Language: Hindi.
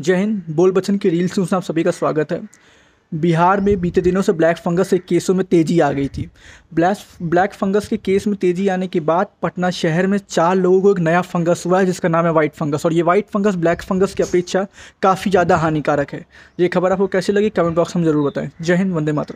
जय हिंद बोल बच्चन की रील्स न्यूज़ में आप सभी का स्वागत है बिहार में बीते दिनों से ब्लैक फंगस के केसों में तेज़ी आ गई थी ब्लैक ब्लैक फंगस के केस में तेज़ी आने के बाद पटना शहर में चार लोगों को एक नया फंगस हुआ है जिसका नाम है वाइट फंगस और ये वाइट फंगस ब्लैक फंगस की अपेक्षा काफ़ी ज़्यादा हानिकारक है ये खबर आपको कैसी लगी कमेंट बॉक्स में ज़रूर बताएं जय हिंद वंदे मातर